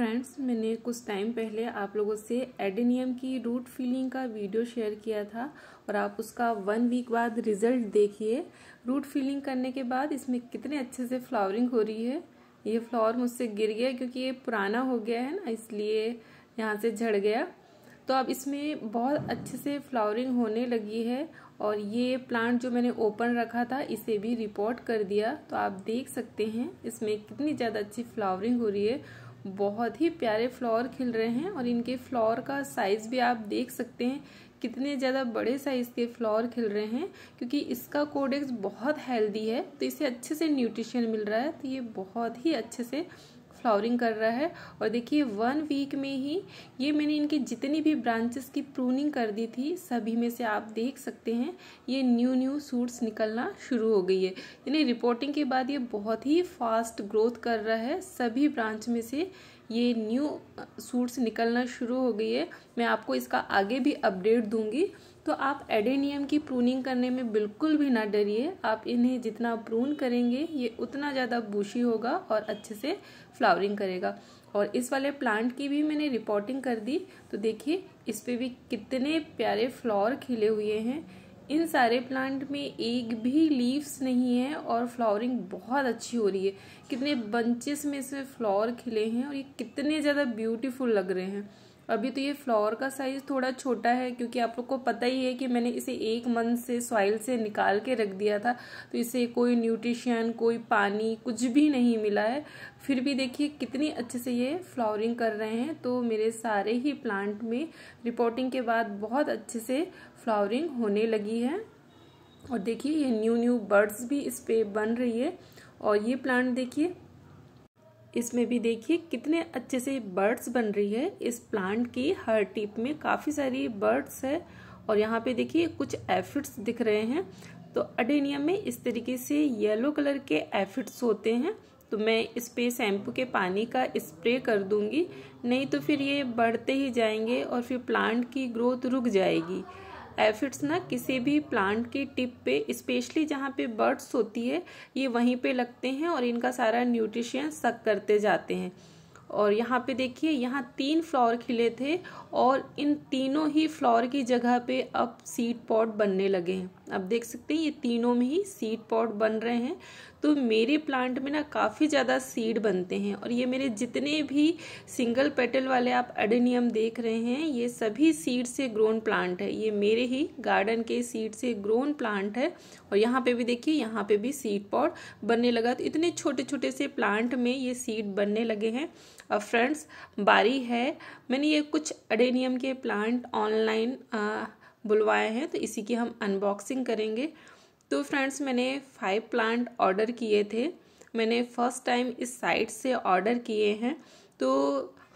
friends मैंने कुछ time पहले आप लोगों से एडेनियम की रूट फिलिंग का वीडियो शेयर किया था और आप उसका वन वीक बाद रिजल्ट देखिए रूट फिलिंग करने के बाद इसमें कितने अच्छे से फ्लावरिंग हो रही है ये फ्लावर मुझसे गिर गया क्योंकि ये पुराना हो गया है ना इसलिए यहाँ से झड़ गया तो अब इसमें बहुत अच्छे से फ्लावरिंग होने लगी है और ये प्लांट जो मैंने ओपन रखा था इसे भी रिपोर्ट कर दिया तो आप देख सकते हैं इसमें कितनी ज़्यादा अच्छी फ्लावरिंग हो रही है बहुत ही प्यारे फ्लावर खिल रहे हैं और इनके फ्लावर का साइज़ भी आप देख सकते हैं कितने ज़्यादा बड़े साइज़ के फ्लावर खिल रहे हैं क्योंकि इसका कोडेक्स बहुत हेल्दी है तो इसे अच्छे से न्यूट्रिशन मिल रहा है तो ये बहुत ही अच्छे से फ्लावरिंग कर रहा है और देखिए वन वीक में ही ये मैंने इनकी जितनी भी ब्रांचेस की प्रूनिंग कर दी थी सभी में से आप देख सकते हैं ये न्यू न्यू सूट्स निकलना शुरू हो गई है यानी रिपोर्टिंग के बाद ये बहुत ही फास्ट ग्रोथ कर रहा है सभी ब्रांच में से ये न्यू सूट्स निकलना शुरू हो गई है मैं आपको इसका आगे भी अपडेट दूंगी तो आप एडेनियम की प्रूनिंग करने में बिल्कुल भी ना डरिए आप इन्हें जितना प्रून करेंगे ये उतना ज़्यादा बूशी होगा और अच्छे से फ्लावरिंग करेगा और इस वाले प्लांट की भी मैंने रिपोर्टिंग कर दी तो देखिए इस पर भी कितने प्यारे फ्लावर खिले हुए हैं इन सारे प्लांट में एक भी लीव्स नहीं है और फ्लावरिंग बहुत अच्छी हो रही है कितने बंचेस में इसमें फ्लावर खिले हैं और ये कितने ज़्यादा ब्यूटीफुल लग रहे हैं अभी तो ये फ्लावर का साइज़ थोड़ा छोटा है क्योंकि आप लोग को पता ही है कि मैंने इसे एक मंथ से सॉइल से निकाल के रख दिया था तो इसे कोई न्यूट्रिशन कोई पानी कुछ भी नहीं मिला है फिर भी देखिए कितनी अच्छे से ये फ्लावरिंग कर रहे हैं तो मेरे सारे ही प्लांट में रिपोर्टिंग के बाद बहुत अच्छे से फ्लावरिंग होने लगी है और देखिए ये न्यू न्यू बर्ड्स भी इस पर बन रही है और ये प्लांट देखिए इसमें भी देखिए कितने अच्छे से बर्ड्स बन रही है इस प्लांट की हर टिप में काफ़ी सारी बर्ड्स है और यहाँ पे देखिए कुछ एफिड्स दिख रहे हैं तो अडेनियम में इस तरीके से येलो कलर के एफिड्स होते हैं तो मैं इस पे शैम्पू के पानी का स्प्रे कर दूंगी नहीं तो फिर ये बढ़ते ही जाएंगे और फिर प्लांट की ग्रोथ रुक जाएगी एफिड्स ना किसी भी प्लांट के टिप पे स्पेशली जहाँ पे बर्ड्स होती है ये वहीं पे लगते हैं और इनका सारा न्यूट्रिशन सक करते जाते हैं और यहाँ पे देखिए यहाँ तीन फ्लावर खिले थे और इन तीनों ही फ्लावर की जगह पे अब सीड पॉट बनने लगे हैं अब देख सकते हैं ये तीनों में ही सीड पॉट बन रहे हैं तो मेरे प्लांट में ना काफ़ी ज़्यादा सीड बनते हैं और ये मेरे जितने भी सिंगल पेटल वाले आप एडेनियम देख रहे हैं ये सभी सीड से ग्रोन प्लांट है ये मेरे ही गार्डन के सीड से ग्रोन प्लांट है और यहाँ पे भी देखिए यहाँ पे भी सीड पॉट बनने लगा तो इतने छोटे छोटे से प्लांट में ये सीड बनने लगे हैं अब फ्रेंड्स बारी है मैंने ये कुछ अडेनियम के प्लांट ऑनलाइन बुलवाए हैं तो इसी की हम अनबॉक्सिंग करेंगे तो फ्रेंड्स मैंने फाइव प्लांट ऑर्डर किए थे मैंने फ़र्स्ट टाइम इस साइट से ऑर्डर किए हैं तो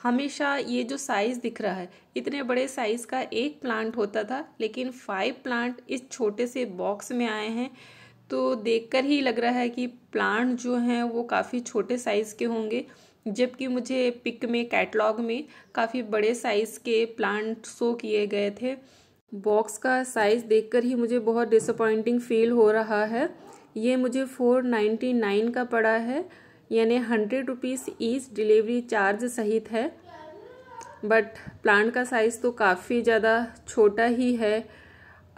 हमेशा ये जो साइज़ दिख रहा है इतने बड़े साइज़ का एक प्लांट होता था लेकिन फाइव प्लांट इस छोटे से बॉक्स में आए हैं तो देखकर ही लग रहा है कि प्लांट जो हैं वो काफ़ी छोटे साइज़ के होंगे जबकि मुझे पिक में कैटलॉग में काफ़ी बड़े साइज़ के प्लांट शो किए गए थे बॉक्स का साइज़ देखकर ही मुझे बहुत डिसअपॉइंटिंग फील हो रहा है ये मुझे फ़ोर नाइन्टी नाइन का पड़ा है यानी hundred rupees is delivery charge सहित है बट प्लांट का साइज़ तो काफ़ी ज़्यादा छोटा ही है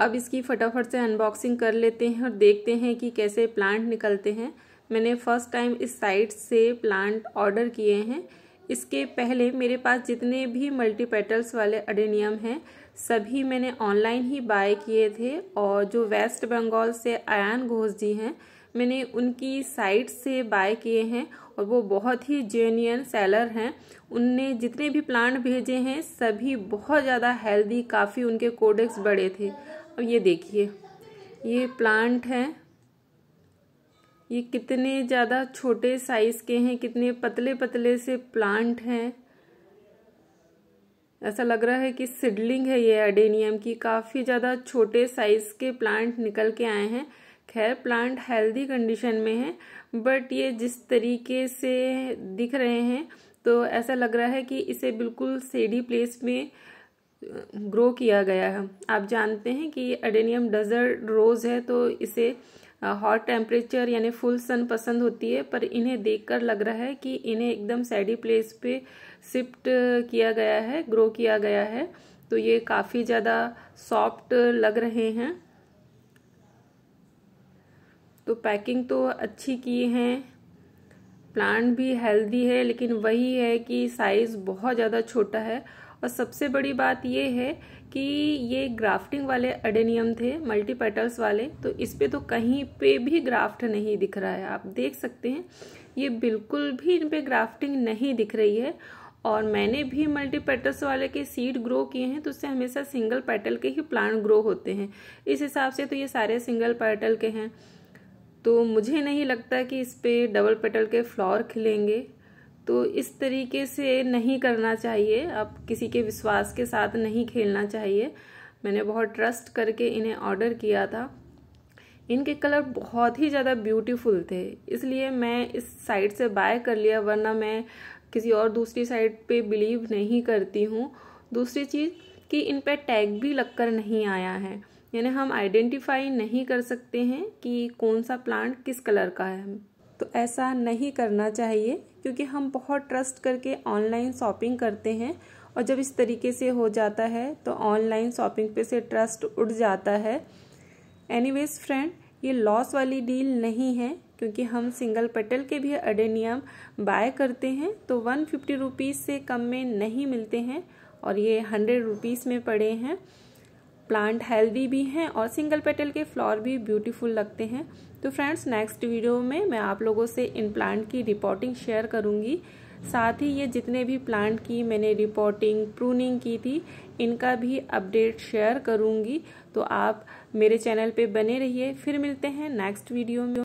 अब इसकी फटाफट से अनबॉक्सिंग कर लेते हैं और देखते हैं कि कैसे प्लांट निकलते हैं मैंने फ़र्स्ट टाइम इस साइट से प्लांट ऑर्डर किए हैं इसके पहले मेरे पास जितने भी मल्टी पेटल्स वाले अडेनियम हैं सभी मैंने ऑनलाइन ही बाय किए थे और जो वेस्ट बंगाल से अयान घोष जी हैं मैंने उनकी साइट से बाय किए हैं और वो बहुत ही जेन्यन सेलर हैं उनने जितने भी प्लांट भेजे हैं सभी बहुत ज़्यादा हेल्दी काफ़ी उनके कोडेक्स बड़े थे अब ये देखिए ये प्लांट हैं ये कितने ज़्यादा छोटे साइज़ के हैं कितने पतले पतले से प्लांट हैं ऐसा लग रहा है कि सिडलिंग है ये एडेनियम की काफ़ी ज़्यादा छोटे साइज़ के प्लांट निकल के आए हैं खैर प्लांट हेल्दी कंडीशन में है बट ये जिस तरीके से दिख रहे हैं तो ऐसा लग रहा है कि इसे बिल्कुल सेडी प्लेस में ग्रो किया गया है आप जानते हैं कि एडेनियम डेजर्ट रोज़ है तो इसे हॉट टेम्परेचर यानी फुल सन पसंद होती है पर इन्हें देखकर लग रहा है कि इन्हें एकदम सैडी प्लेस पे शिफ्ट किया गया है ग्रो किया गया है तो ये काफ़ी ज़्यादा सॉफ्ट लग रहे हैं तो पैकिंग तो अच्छी की है प्लांट भी हेल्दी है लेकिन वही है कि साइज़ बहुत ज़्यादा छोटा है और सबसे बड़ी बात ये है कि ये ग्राफ्टिंग वाले एडेनियम थे मल्टी पेटल्स वाले तो इस पर तो कहीं पे भी ग्राफ्ट नहीं दिख रहा है आप देख सकते हैं ये बिल्कुल भी इन पर ग्राफ्टिंग नहीं दिख रही है और मैंने भी मल्टी पेटल्स वाले के सीड ग्रो किए हैं तो उससे हमेशा सिंगल पेटल के ही प्लांट ग्रो होते हैं इस हिसाब से तो ये सारे सिंगल पेटल के हैं तो मुझे नहीं लगता कि इस पर डबल पेटल के फ्लावर खिलेंगे तो इस तरीके से नहीं करना चाहिए अब किसी के विश्वास के साथ नहीं खेलना चाहिए मैंने बहुत ट्रस्ट करके इन्हें ऑर्डर किया था इनके कलर बहुत ही ज़्यादा ब्यूटीफुल थे इसलिए मैं इस साइट से बाय कर लिया वरना मैं किसी और दूसरी साइट पे बिलीव नहीं करती हूँ दूसरी चीज़ कि इन पर टैग भी लग कर नहीं आया है यानी हम आइडेंटिफाई नहीं कर सकते हैं कि कौन सा प्लांट किस कलर का है तो ऐसा नहीं करना चाहिए क्योंकि हम बहुत ट्रस्ट करके ऑनलाइन शॉपिंग करते हैं और जब इस तरीके से हो जाता है तो ऑनलाइन शॉपिंग पे से ट्रस्ट उड़ जाता है एनीवेज फ्रेंड ये लॉस वाली डील नहीं है क्योंकि हम सिंगल पेटल के भी अडेनियम बाय करते हैं तो वन फिफ्टी रुपीज़ से कम में नहीं मिलते हैं और ये हंड्रेड रुपीज़ में पड़े हैं प्लांट हेल्दी भी हैं और सिंगल पेटल के फ्लावर भी ब्यूटीफुल लगते हैं तो फ्रेंड्स नेक्स्ट वीडियो में मैं आप लोगों से इन प्लांट की रिपोर्टिंग शेयर करूंगी साथ ही ये जितने भी प्लांट की मैंने रिपोर्टिंग प्रूनिंग की थी इनका भी अपडेट शेयर करूँगी तो आप मेरे चैनल पे बने रहिए फिर मिलते हैं नेक्स्ट वीडियो में